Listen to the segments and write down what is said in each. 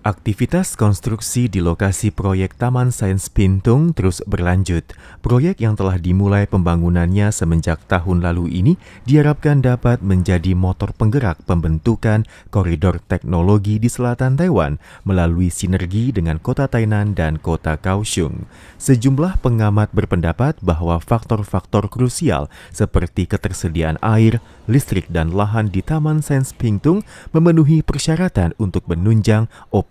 Aktivitas konstruksi di lokasi proyek Taman Sains Pintung terus berlanjut. Proyek yang telah dimulai pembangunannya semenjak tahun lalu ini diharapkan dapat menjadi motor penggerak pembentukan koridor teknologi di selatan Taiwan melalui sinergi dengan kota Tainan dan kota Kaohsiung. Sejumlah pengamat berpendapat bahwa faktor-faktor krusial seperti ketersediaan air, listrik, dan lahan di Taman Sains Pintung memenuhi persyaratan untuk menunjang operasi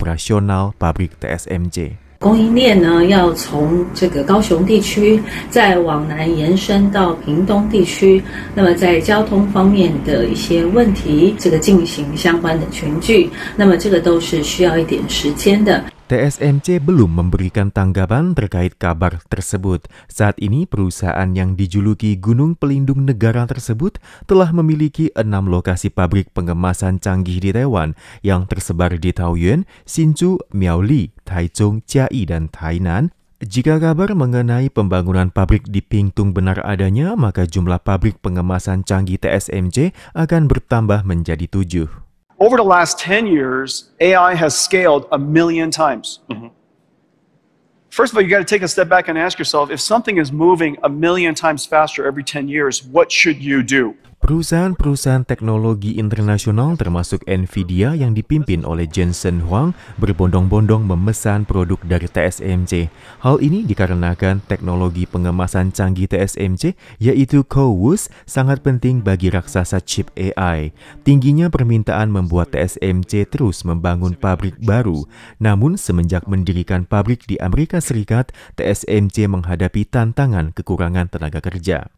Operational 比例小，b i 里的 SMJ 供应链呢？要从这个高雄地区再往南延伸到屏东地区，那么在交通方面的一些问题，这个进行相关的群聚，那么这个都是需要一点时间的。TSMC belum memberikan tanggapan terkait kabar tersebut. Saat ini perusahaan yang dijuluki Gunung Pelindung Negara tersebut telah memiliki enam lokasi pabrik pengemasan canggih di Taiwan yang tersebar di Taoyuan, Hsinchu, Miaoli, Taichung, Chiayi, dan Tainan jika kabar mengenai pembangunan pabrik di Pingtung benar adanya, maka jumlah pabrik pengemasan canggih TSMC akan bertambah menjadi tujuh. over the last 10 years, AI has scaled a million times. Mm -hmm. First of all, you got to take a step back and ask yourself if something is moving a million times faster every 10 years, what should you do? Perusahaan-perusahaan teknologi internasional termasuk Nvidia yang dipimpin oleh Jensen Huang berbondong-bondong memesan produk dari TSMC. Hal ini dikarenakan teknologi pengemasan canggih TSMC yaitu CoWoS sangat penting bagi raksasa chip AI. Tingginya permintaan membuat TSMC terus membangun pabrik baru. Namun semenjak mendirikan pabrik di Amerika Serikat, TSMC menghadapi tantangan kekurangan tenaga kerja.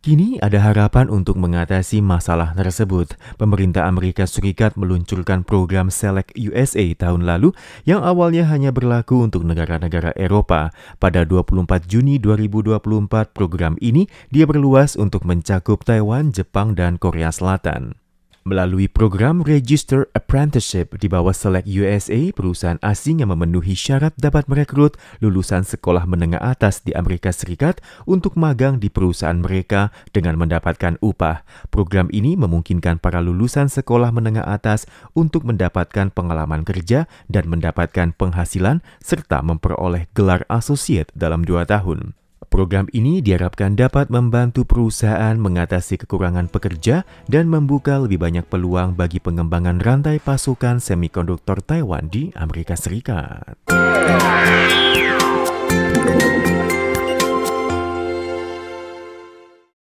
Kini ada harapan untuk mengatasi masalah tersebut. Pemerintah Amerika Serikat meluncurkan program Select USA tahun lalu yang awalnya hanya berlaku untuk negara-negara Eropa. Pada 24 Juni 2024, program ini dia berluas untuk mencakup Taiwan, Jepang, dan Korea Selatan. Melalui program Register Apprenticeship di bawah Select USA, perusahaan asing yang memenuhi syarat dapat merekrut lulusan sekolah menengah atas di Amerika Serikat untuk magang di perusahaan mereka dengan mendapatkan upah. Program ini memungkinkan para lulusan sekolah menengah atas untuk mendapatkan pengalaman kerja dan mendapatkan penghasilan serta memperoleh gelar associate dalam dua tahun. Program ini diharapkan dapat membantu perusahaan mengatasi kekurangan pekerja dan membuka lebih banyak peluang bagi pengembangan rantai pasukan semikonduktor Taiwan di Amerika Serikat.